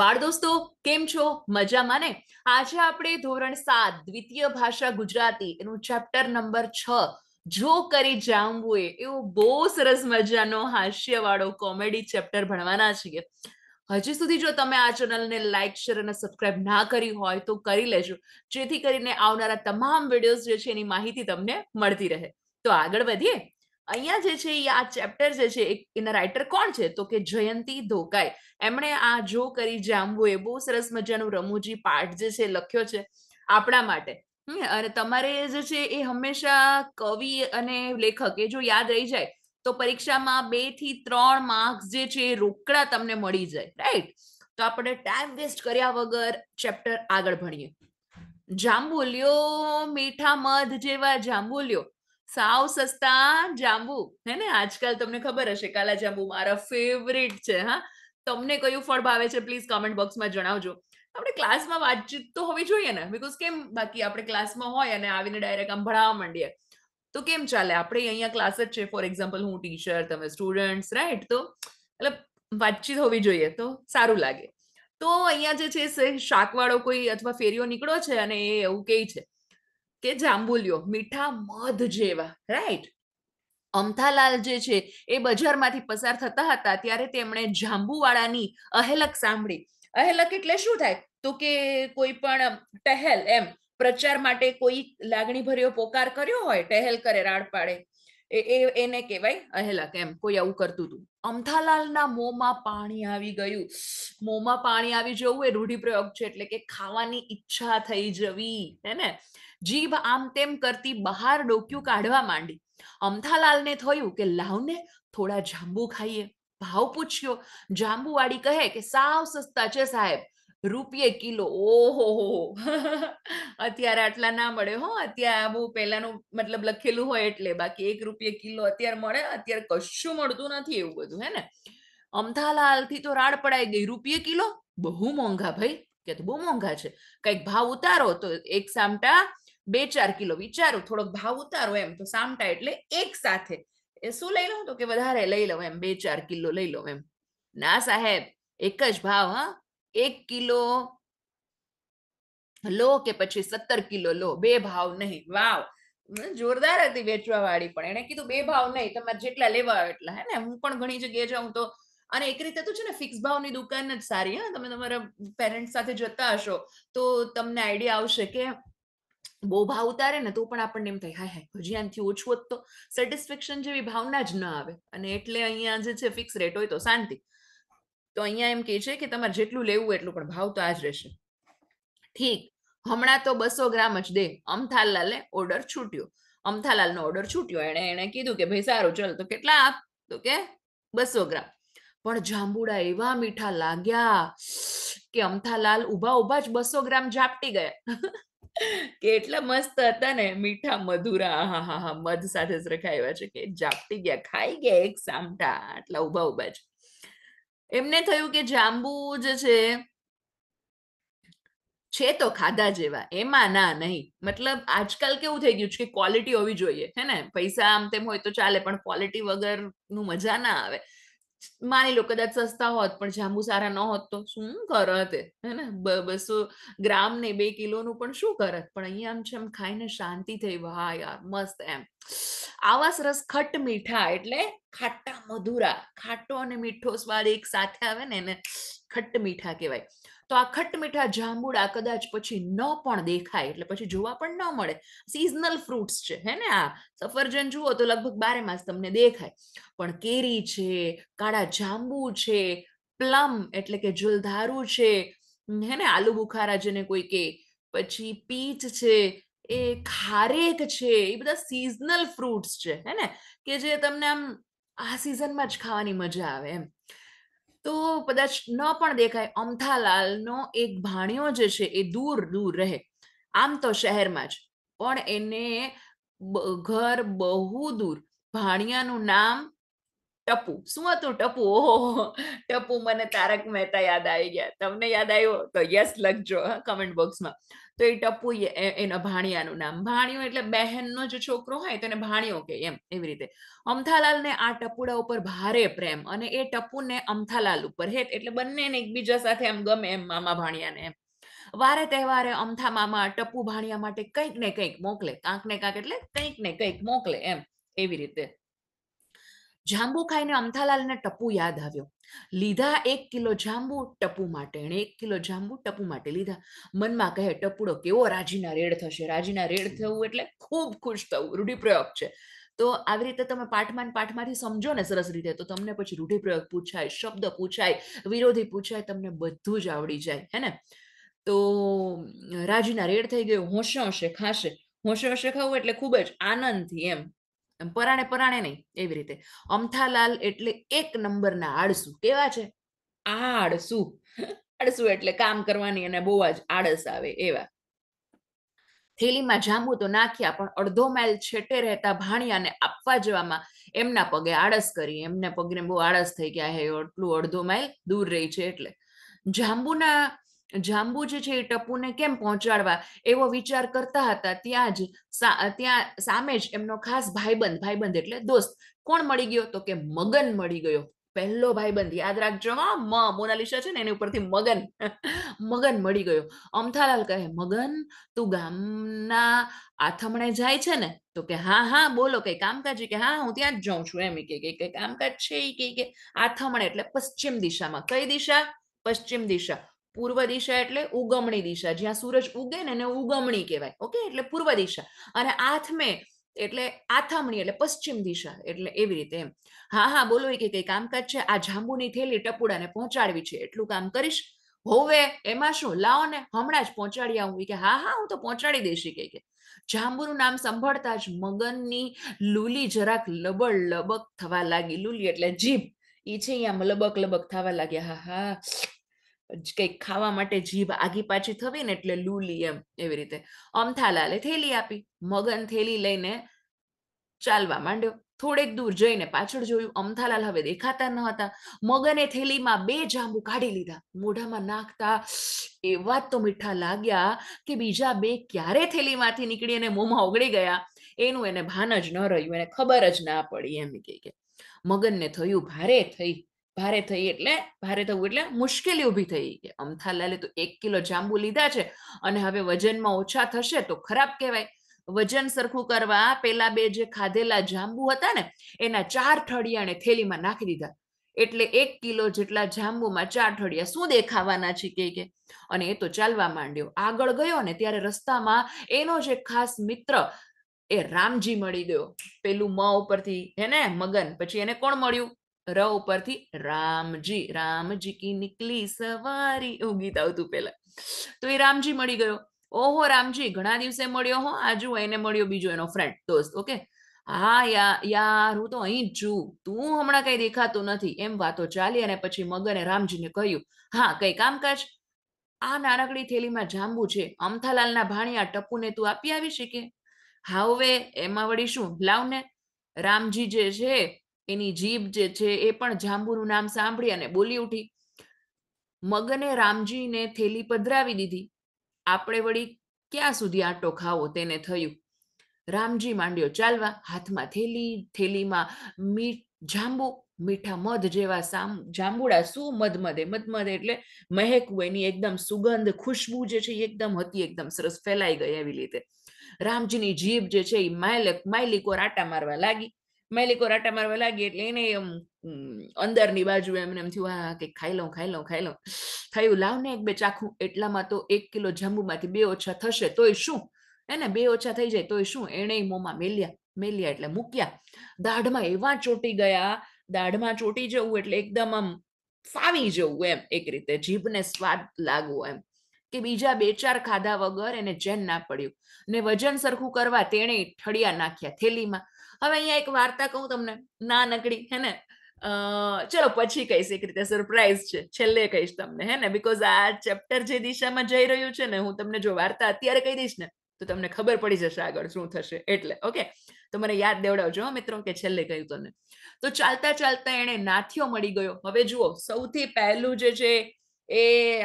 બાળ દોસ્તો કેમ છો મજામાં ને આજે આપણે ધોરણ સાત દ્વિતીય ભાષા ગુજરાતી એનું ચેપ્ટર નંબર છ જો કરી જાંબુએ એવો બહુ સરસ મજાનો હાસ્યવાળો કોમેડી ચેપ્ટર ભણવાના છીએ હજી સુધી જો તમે આ ચેનલને લાઈક શેર અને સબસ્ક્રાઇબ ના કરી હોય તો કરી લેજો જેથી કરીને આવનારા તમામ વિડીયોઝ જે છે એની માહિતી તમને મળતી રહે તો આગળ વધીએ અહીંયા જે છે એ આ ચેપ્ટર જે છે એના રાઇટર કોણ છે તો કે જયંતી ધોકાય એમણે આ જો કરી જાંબુ એ બહુ સરસ મજાનું રમૂજી પાઠ જે છે લખ્યો છે આપણા માટે અને તમારે જે છે એ હંમેશા કવિ અને લેખક એ જો યાદ રહી જાય તો પરીક્ષામાં બે થી ત્રણ માર્ક્સ જે છે રોકડા તમને મળી જાય રાઈટ તો આપણે ટાઈમ વેસ્ટ કર્યા વગર ચેપ્ટર આગળ ભણીએ જાંબુલિયો મીઠા મધ જેવા જાંબુલિયો સાવ સસ્તા જાંબુ હે ને આજકાલ તમને ખબર હશે કાલા જાંબુ મારા ફેવરિટ છે હા તમને કયું ફળ ભાવે છે પ્લીઝ કમેન્ટ બોક્સમાં જણાવજો આપણે ક્લાસમાં વાતચીત તો હોવી જોઈએ ને બીકોઝ કેમ બાકી આપણે ક્લાસમાં હોય અને આવીને ડાયરેક્ટ આમ ભણાવવા માંડીએ તો કેમ ચાલે આપણે અહીંયા ક્લાસ જ છે ફોર એક્ઝામ્પલ હું ટીચર તમે સ્ટુડન્ટ્સ રાઈટ તો મતલબ વાતચીત હોવી જોઈએ તો સારું લાગે તો અહીંયા જે છે શાકવાળો કોઈ અથવા ફેરીઓ નીકળ્યો છે અને એ એવું કહે છે કે જાંબુલિયો મીઠા મધ જેવા રાઈટ અમથાલાલ જે છે એ બજારમાંથી પસાર થતા હતા ત્યારે તેમણે જાંબુવાળાની અહેલક સાંભળી અહેલક એટલે શું થાય તો કે કોઈ પણ ટહેલ એમ પ્રચાર માટે કોઈ લાગણી ભર્યો પોકાર કર્યો હોય ટહેલ કરે રાડ પાડે એ એને કહેવાય અહેલક એમ કોઈ આવું કરતું હતું અમથાલાલના મોંમાં પાણી આવી ગયું મોંમાં પાણી આવી જવું એ રૂઢિપ્રયોગ છે એટલે કે ખાવાની ઈચ્છા થઈ જવી હે ને જીભ આમ તેમ કરતી બહાર ડોક્યું કાઢવા માંડી અમથાલાલને થયું કે લાવને થોડા જાંબુ ખાઈએ ભાવ પૂછ્યો જાંબુવાળી કહે કે સાવ સસ્તા છે સાહેબ રૂપિયે કિલો ઓહો હો અત્યારે આટલા ના મળે હો અત્યારે આ બહુ પહેલાનું મતલબ લખેલું હોય એટલે બાકી એક રૂપિયે કિલો અત્યારે મળે અત્યારે કશું મળતું નથી એવું બધું હે ને અમથાલાલથી તો રાડ પડાઈ ગઈ રૂપિયે કિલો બહુ મોંઘા ભાઈ કે તો બહુ મોંઘા છે કંઈક ભાવ ઉતારો તો એક સામટા બે ચાર કિલો વિચારો થોડોક ભાવ ઉતારો એમ તો સામટા એટલે એક સાથે એ શું લઈ લઉં તો કે વધારે લઈ લઉં એમ બે ચાર કિલો લઈ લઉં એમ ના સાહેબ એક જ ભાવ હા એક કિલો લો કે પછી સત્તર કિલો લો બે ભાવ નહીં વાવ જોરદાર હતી વેચવા વાળી પણ એને કીધું બે ભાવ નહીં તમારે જેટલા લેવા એટલા હે ને હું પણ ઘણી જગ્યાએ જાઉં તો અને એક રીતે તો છે ને ફિક્સ ભાવની દુકાન જ સારી હા તમે તમારા પેરેન્ટ્સ સાથે જતા હશો તો તમને આઈડિયા આવશે કે બહુ ભાવ ઉતારે ને તો પણ આપણને એમ થાય હાય હાય ભજીયાનથી ઓછું હોત તો સેટિસ્ફેક્શન જેવી ભાવના જ ન આવે અને એટલે અહીંયા જે છે ફિક્સ રેટ હોય તો શાંતિ તો અહીંયા એમ કે છે કે તમારે જેટલું લેવું એટલું પણ ભાવ તો આ જ રહેશે ઠીક હમણાં તો બસો ગ્રામ જ દે અમથાલાલે ઓર્ડર છૂટ્યો અમથાલાલનો ઓર્ડર છૂટ્યો એણે એણે કીધું કે ભાઈ સારું ચલ તો કેટલા આપ તો કે બસો ગ્રામ પણ જાંબુડા એવા મીઠા લાગ્યા કે અમથાલાલ ઉભા ઉભા જ બસો ગ્રામ ઝાપટી ગયા કે એટલા મસ્ત હતા ને મીઠા મધુરા હા હા હા મધ સાથે જ રખાયા છે કે ઝાપટી ગયા ખાઈ ગયા એક સામટા આટલા ઉભા ઉભા જ એમને થયું કે જાંબુ જે છે છે તો ખાધા જેવા એમાં ના નહીં મતલબ આજકાલ કેવું થઈ ગયું છે કે ક્વોલિટી હોવી જોઈએ હે ને પૈસા આમ તેમ હોય તો ચાલે પણ ક્વોલિટી વગર નું મજા ના આવે માની લો કદાચ સસ્તા હોત પણ જાંબુ સારા ન હોત તો શું કરત હે ને બસો ગ્રામ ને બે કિલોનું પણ શું કરત પણ અહીંયા આમ છે એમ ખાઈને શાંતિ થઈ વાહ યાર મસ્ત એમ આવા સરસ ખટ મીઠા એટલે ખાટા મધુરા ખાટો અને મીઠો સ્વાદ એક સાથે આવે ને એને ખટ મીઠા કહેવાય તો આ ખટ્ટ મીઠા જાંબુડા કદાચ પછી ન પણ દેખાય એટલે પછી જોવા પણ ન મળે સિઝનલ ફ્રૂટ્સ છે હે ને આ સફરજન જુઓ તો લગભગ બારે માસ તમને દેખાય પણ કેરી છે કાળા જાંબુ છે પ્લમ એટલે કે જુલધારુ છે હે ને આલુ જેને કોઈ કે પછી પીચ છે એ ખારેક છે એ બધા સિઝનલ ફ્રૂટ્સ છે હે ને કે જે તમને આમ આ સિઝનમાં જ ખાવાની મજા આવે એમ તો કદાચ ન પણ દેખાય અમથાલાલનો એક ભાણ્યો જે છે એ દૂર દૂર રહે આમ તો શહેરમાં જ પણ એને ઘર બહુ દૂર ભાણિયાનું નામ ટપુ શું હતું ટપુ ઓહો ટપુ મને તારક મહેતા યાદ આવી ગયા તમને યાદ આવ્યો તો યસ લખજો કમેન્ટ બોક્સમાં તો એ ટપુ એના ભાણિયાનું નામ ભાણિયો એટલે બહેનનો જ છોકરો હોય તો ભાણિયો કે એમ એવી રીતે અમથાલાલને આ ટપુડા ઉપર ભારે પ્રેમ અને એ ટપુને અમથાલાલ ઉપર હેત એટલે બંનેને એકબીજા સાથે એમ ગમે એમ મામા ભાણિયાને એમ વારે તહેવારે અમથા મામા ટપુ ભાણિયા માટે કંઈક ને કંઈક મોકલે કાંક ને કાંક એટલે કંઈક ને કંઈક મોકલે એમ એવી રીતે જાંબુ ખાઈને અમથાલાલને ટપુ યાદ આવ્યો લીધા એક કિલો જાંબુ ટપુ માટે એણે એક કિલો જાંબુ ટપુ માટે લીધા મનમાં કહે ટપુડો કેવો રાજીના રેડ થશે રાજીના રેડ થવું એટલે ખૂબ ખુશ થવું રૂઢિપ્રયોગ છે તો આવી રીતે તમે પાઠમાન પાઠમાંથી સમજો ને સરસ રીતે તો તમને પછી રૂઢિપ્રયોગ પૂછાય શબ્દ પૂછાય વિરોધી પૂછાય તમને બધું જ આવડી જાય હે ને તો રાજીના રેડ થઈ ગયો હોંશે હશે ખાશે હોંશે હોંશે ખાવું એટલે ખૂબ જ આનંદથી એમ પરાણે પરાણે નહીં એવી રીતે અમથાલાલ એટલે એક નંબરના આળસુ કેવા છે આળસુ આળસુ એટલે કામ કરવાની અને બહુ જ આળસ આવે એવા થેલીમાં જાંબુ તો નાખ્યા પણ અડધો માઇલ છેટે રહેતા ભાણિયાને આપવા જવામાં એમના પગે આળસ કરી એમને પગને બહુ આળસ થઈ ગયા હે એટલું અડધો માઇલ દૂર રહી છે એટલે જાંબુના જાંબુ જે છે એ ટપુને કેમ પહોંચાડવા એવો વિચાર કરતા હતા ત્યાં જ ત્યાં સામે જ એમનો ખાસ ભાઈબંધ ભાઈબંધ એટલે દોસ્ત કોણ મળી ગયો તો કે મગન મળી ગયો પહેલો ભાઈબંધ યાદ રાખજો હા મ મોનાલિસા છે ને એની ઉપરથી મગન મગન મળી ગયો અમથાલાલ કહે મગન તું ગામના આથમણે જાય છે ને તો કે હા હા બોલો કઈ કામકાજ કે હા હું ત્યાં જ જાઉં છું એમ કે કઈ કામકાજ છે એ કે આથમણે એટલે પશ્ચિમ દિશામાં કઈ દિશા પશ્ચિમ દિશા પૂર્વ દિશા એટલે ઉગમણી દિશા જ્યાં સૂરજ ઉગે ને એને ઉગમણી કહેવાય ઓકે એટલે પૂર્વ દિશા અને આથમે એટલે આથામણી એટલે પશ્ચિમ દિશા એટલે એવી રીતે એમ હા હા બોલો કે કઈ કામકાજ છે આ જાંબુની થેલી ટપુડાને પહોંચાડવી છે એટલું કામ કરીશ હોવે એમાં શું લાવો ને હમણાં જ પહોંચાડી આવું કે હા હા હું તો પહોંચાડી દઈશ કે કે જાંબુનું નામ સંભળતા જ મગનની લૂલી જરાક લબડ લબક થવા લાગી લૂલી એટલે જીભ ઈ છે અહીંયા લબક લબક થવા લાગ્યા હા હા કંઈક ખાવા માટે જીભ આગી પાછી થવી ને એટલે લૂલી એમ એવી રીતે અમથાલાલે થેલી આપી મગન થેલી લઈને ચાલવા માંડ્યો થોડેક દૂર જઈને પાછળ જોયું અમથાલાલ હવે દેખાતા ન હતા મગને થેલીમાં બે જાંબુ કાઢી લીધા મોઢામાં નાખતા એવા તો મીઠા લાગ્યા કે બીજા બે ક્યારે થેલીમાંથી નીકળી અને મોંમાં ઓગળી ગયા એનું એને ભાન જ ન રહ્યું એને ખબર જ ના પડી એમ કે મગનને થયું ભારે થઈ ભારે થઈ એટલે ભારે થવું એટલે મુશ્કેલી ઊભી થઈ કે અમથાલાલે તો એક કિલો જાંબુ લીધા છે અને હવે વજનમાં ઓછા થશે તો ખરાબ કહેવાય વજન સરખું કરવા પેલા બે જે ખાધેલા જાંબુ હતા ને એના ચાર ઠળિયાને થેલીમાં નાખી દીધા એટલે એક કિલો જેટલા જાંબુમાં ચાર ઠળિયા શું દેખાવાના છે કે કે અને એ તો ચાલવા માંડ્યો આગળ ગયો ને ત્યારે રસ્તામાં એનો જે ખાસ મિત્ર એ રામજી મળી ગયો પેલું મ ઉપરથી હે ને મગન પછી એને કોણ મળ્યું ર ઉપરથી રામજી રામજી કી નીકળી સવારી એવું ગીત આવતું પેલા તો એ રામજી મળી ગયો ઓહો રામજી ઘણા દિવસે મળ્યો હો આજુ એને મળ્યો બીજો એનો ફ્રેન્ડ દોસ્ત ઓકે હા યાર હું તો અહીં જ છું તું હમણાં કઈ દેખાતું નથી એમ વાતો ચાલી અને પછી મગને રામજીને કહ્યું હા કઈ કામકાજ આ નાનકડી થેલીમાં જાંબુ છે અમથાલાલના ભાણિયા ટપુને તું આપી આવી શકે હાવે એમાં વળી શું લાવને રામજી જે છે એની જીભ જે છે એ પણ જાંબુનું નામ સાંભળી અને બોલી ઉઠી મગને રામજીને થેલી પધરાવી દીધી આપણે વળી ક્યાં સુધી આટો ખાવો તેને થયું રામજી માંડ્યો ચાલવા હાથમાં થેલી થેલીમાં મીઠ જાંબુ મીઠા મધ જેવા સામ જાંબુડા શું મધ મધે મધ મધે એટલે મહેકવું એની એકદમ સુગંધ ખુશ્બુ જે છે એ એકદમ હતી એકદમ સરસ ફેલાઈ ગઈ એવી રીતે રામજીની જીભ જે છે એ માયલક માયલીકો આટા મારવા લાગી મેલી રાટા મારવા લાગી એટલે એને એમ અંદરની બાજુ એમને એમ થયું હા કે ખાઈ લઉં ખાઈ લઉં ખાઈ લઉં થયું લાવ ને એક બે ચાખું એટલામાં તો એક કિલો જાંબુમાંથી બે ઓછા થશે તોય શું એને બે ઓછા થઈ જાય તોય શું એણે મોંમાં મેલ્યા મેલ્યા એટલે મૂક્યા દાઢમાં એવા ચોટી ગયા દાઢમાં ચોટી જવું એટલે એકદમ આમ ફાવી જવું એમ એક રીતે જીભને સ્વાદ લાગવો એમ કે બીજા બે ચાર ખાધા વગર એને ચેન ના પડ્યું ને વજન સરખું કરવા તેણે ઠળિયા નાખ્યા થેલીમાં હવે અહીંયા એક વાર્તા કહું તમને ના નકડી હે ને ચલો પછી કહીશ એક રીતે સરપ્રાઈઝ છે છેલ્લે કહીશ તમને હે ને બીકોઝ આ ચેપ્ટર જે દિશામાં જઈ રહ્યું છે ને હું તમને જો વાર્તા અત્યારે કહી દઈશ ને તો તમને ખબર પડી જશે આગળ શું થશે એટલે ઓકે તો મને યાદ દેવડાવજો મિત્રો કે છેલ્લે કહ્યું તમને તો ચાલતા ચાલતા એને નાથિયો મળી ગયો હવે જુઓ સૌથી પહેલું જે છે એ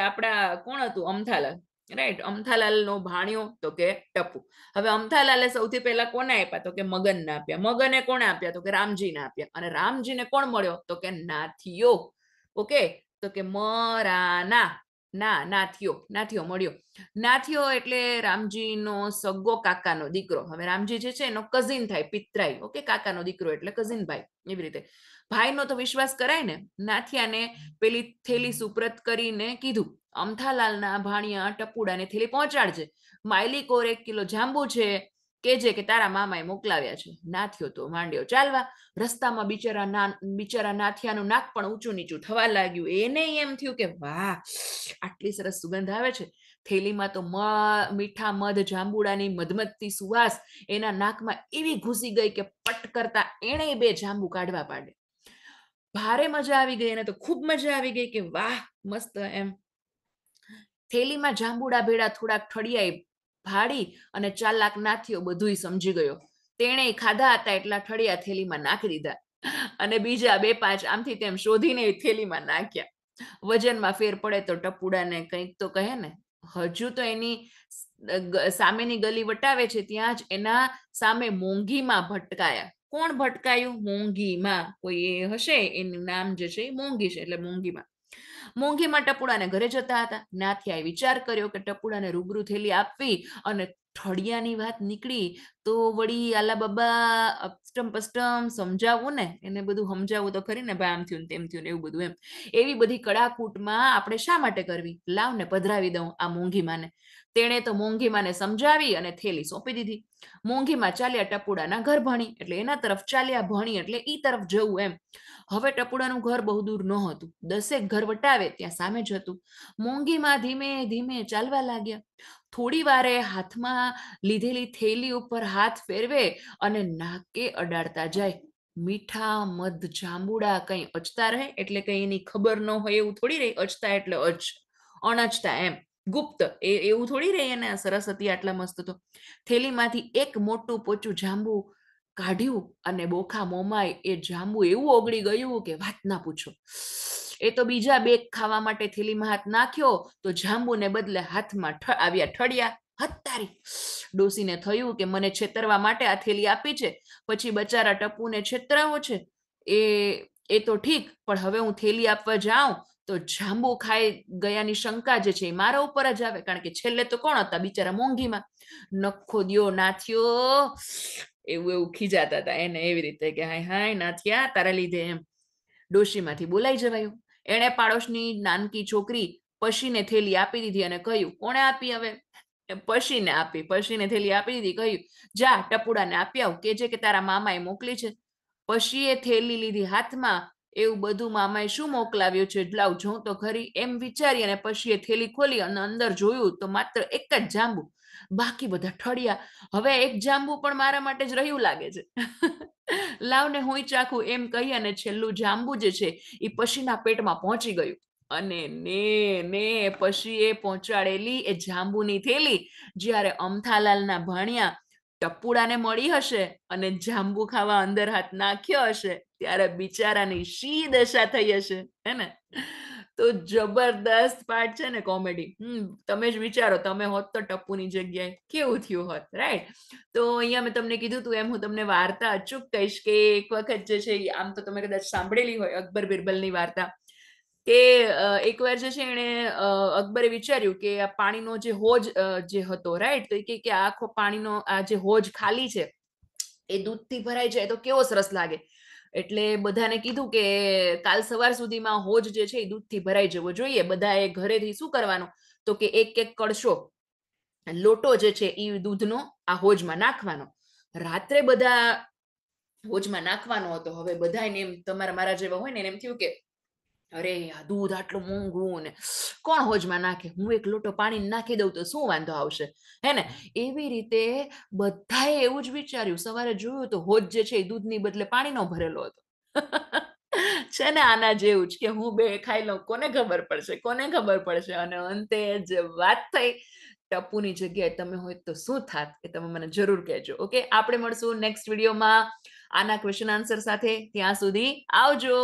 આપણા કોણ હતું અમથાલા રાઈટ અમથાલાલનો ભાણ્યો તો કે ટપુ હવે અમથાલાલે સૌથી પહેલા કોને આપ્યા તો કે મગન મગનને આપ્યા મગને કોને આપ્યા તો કે રામજીને આપ્યા અને રામજીને કોણ મળ્યો તો કે નાથિયો ઓકે તો કે મરાના ના નાથિયો નાથિયો મળ્યો નાથિયો એટલે રામજીનો સગો કાકાનો દીકરો હવે રામજી જે છે એનો કઝિન થાય પિતરાઈ ઓકે કાકાનો દીકરો એટલે કઝિન ભાઈ એવી રીતે ભાઈનો તો વિશ્વાસ કરાય ને નાથિયાને પેલી થેલી સુપ્રત કરીને કીધું અમથાલાલના ભાણિયા ટપુડાને થેલી પહોંચાડજે માયલી કોર એક કિલો જાંબુ છે કે જે કે તારા મામાએ મોકલાવ્યા છે નાથ્યો તો માંડ્યો ચાલવા રસ્તામાં બિચારા બિચારા નાથિયાનું નાક પણ ઊંચું નીચું થવા લાગ્યું એને એમ થયું કે વાહ આટલી સરસ સુગંધ આવે છે થેલીમાં તો મીઠા મધ જાંબુડાની મધમતતી સુવાસ એના નાકમાં એવી ઘૂસી ગઈ કે પટ કરતા એણે બે જાંબુ કાઢવા પાડે ભારે મજા આવી ગઈ એને તો ખૂબ મજા આવી ગઈ કે વાહ મસ્ત એમ થેલીમાં જાંબુડા ભેળા થોડાક ઠળિયાએ ભાડી અને ચાલાક નાથીઓ બધું સમજી ગયો તેણે ખાધા હતા એટલા ઠળિયા થેલીમાં નાખી દીધા અને બીજા બે પાંચ આમથી તેમ શોધીને થેલીમાં નાખ્યા વજનમાં ફેર પડે તો ટપુડાને કંઈક તો કહે ને હજુ તો એની સામેની ગલી વટાવે છે ત્યાં જ એના સામે મોંઘીમાં ભટકાયા કોણ ભટકાયું મોંઘીમાં કોઈ એ હશે એનું નામ જે છે એ મોંઘી છે એટલે મોંઘીમાં મોંઘીમાં ટપુડાને ઘરે જતા હતા નાથિયાએ વિચાર કર્યો કે ટપુડાને રૂબરૂ થેલી આપવી અને ઠળિયાની વાત નીકળી તો વળી આલા બાબા અષ્ટમ પષ્ટમ સમજાવું ને એને બધું સમજાવું તો ખરી ને ભાઈ આમ થયું તેમ થયું એવું બધું એમ એવી બધી કડાકૂટમાં આપણે શા માટે કરવી લાવ ને પધરાવી દઉં આ મોંઘી માને તેણે તો મોંઘીમાને સમજાવી અને થેલી સોંપી દીધી મોંઘીમાં ચાલ્યા ટપુડાના ઘર ભણી એટલે એના તરફ ચાલ્યા ભણી એટલે ઈ તરફ જવું એમ હવે ટપુડાનું ઘર બહુ દૂર ન હતું દસેક ઘર વટાવે ત્યાં સામે જ હતું મોંઘીમાં ધીમે ધીમે ચાલવા લાગ્યા થોડી વારે હાથમાં લીધેલી થેલી ઉપર હાથ ફેરવે અને નાકે અડાડતા જાય મીઠા મધ જાંબુડા કંઈ અચતા રહે એટલે કંઈ એની ખબર ન હોય એવું થોડી રહી અચતા એટલે અચ અણચતા એમ ગુપ્ત એ એવું થોડી રહી એને સરસ્વતી આટલા મસ્ત તો થેલીમાંથી એક મોટું પોચું જાંબુ કાઢ્યું અને બોખા મોમાય એ જાંબુ એવું ઓગળી ગયું કે વાત ના પૂછો એ તો બીજા બેગ ખાવા માટે થેલીમાં હાથ નાખ્યો તો જાંબુને બદલે હાથમાં આવ્યા ઠળિયા હત્તારી ડોસીને થયું કે મને છેતરવા માટે આ થેલી આપી છે પછી બચારા ટપુને છેતરાવો છે એ એ તો ઠીક પણ હવે હું થેલી આપવા જાઉં તો જાંબુ ખાઈ ગયાની શંકા જે છે એ મારા ઉપર જ આવે કારણ કે છેલ્લે તો કોણ હતા બિચારા મોંઘીમાં નખો દિયો નાથ્યો એવું એવું ખીજાતા હતા એને એવી રીતે કે હાય હાય નાથ્યા તારા લીધે એમ ડોશીમાંથી બોલાઈ જવાયું એણે પાડોશની નાનકી છોકરી પશીને થેલી આપી દીધી અને કહ્યું કોણે આપી હવે પશીને આપી પશીને થેલી આપી દીધી કહ્યું જા ટપુડાને આપી આવ કે જે કે તારા મામાએ મોકલી છે પશીએ થેલી લીધી હાથમાં એવું બધું મામાએ શું મોકલાવ્યું છે લાવ જોઉં તો ખરી એમ વિચારી અને પછી એ થેલી ખોલી અને અંદર જોયું તો માત્ર એક જ જાંબુ બાકી બધા ઠળિયા હવે એક જાંબુ પણ મારા માટે જ રહ્યું લાગે છે લાવને હું ચાખું એમ કહી અને છેલ્લું જાંબુ જે છે એ પછીના પેટમાં પહોંચી ગયું અને ને ને પછી એ પહોંચાડેલી એ જાંબુની થેલી જ્યારે અમથાલાલના ભાણિયા ટપુડાને મળી હશે અને જાંબુ ખાવા અંદર હાથ નાખ્યો હશે ત્યારે બિચારાની શી દશા થઈ હશે હે ને તો જબરદસ્ત પાર્ટ છે ને કોમેડી હમ તમે જ વિચારો તમે હોત તો ટપ્પુની જગ્યાએ કેવું થયું હોત રાઈટ તો અહીંયા મેં તમને કીધું તું એમ હું તમને વાર્તા અચૂક કહીશ કે એક વખત જે છે આમ તો તમે કદાચ સાંભળેલી હોય અકબર બિરબલની વાર્તા કે એકવાર જે છે એણે અકબરે વિચાર્યું કે આ પાણીનો જે હોજ જે હતો રાઈટ તો કે આખો પાણીનો આ જે હોજ ખાલી છે એ દૂધથી ભરાઈ જાય તો કેવો સરસ લાગે એટલે બધાને કીધું કે કાલ સવાર સુધીમાં હોજ જે છે એ દૂધથી ભરાઈ જવો જોઈએ બધાએ ઘરેથી શું કરવાનું તો કે એક એક કળશો લોટો જે છે એ દૂધનો આ હોજમાં નાખવાનો રાત્રે બધા હોજમાં નાખવાનો હતો હવે બધાને એમ તમારા મારા જેવા હોય ને એમ થયું કે અરે આ દૂધ આટલું મોંઘું ને કોણ હોજમાં નાખે હું એક લોટો પાણી નાખી દઉં તો શું વાંધો આવશે હે ને એવી રીતે બધાએ એવું જ વિચાર્યું સવારે જોયું તો હોજ જે છે એ દૂધની બદલે પાણીનો ભરેલો હતો છે ને આના જેવું જ કે હું બે ખાઈ લઉં કોને ખબર પડશે કોને ખબર પડશે અને અંતે જે વાત થઈ ટપુની જગ્યાએ તમે હોય તો શું થાત એ તમે મને જરૂર કહેજો ઓકે આપણે મળશું નેક્સ્ટ વિડીયોમાં આના ક્વેશ્ચન આન્સર સાથે ત્યાં સુધી આવજો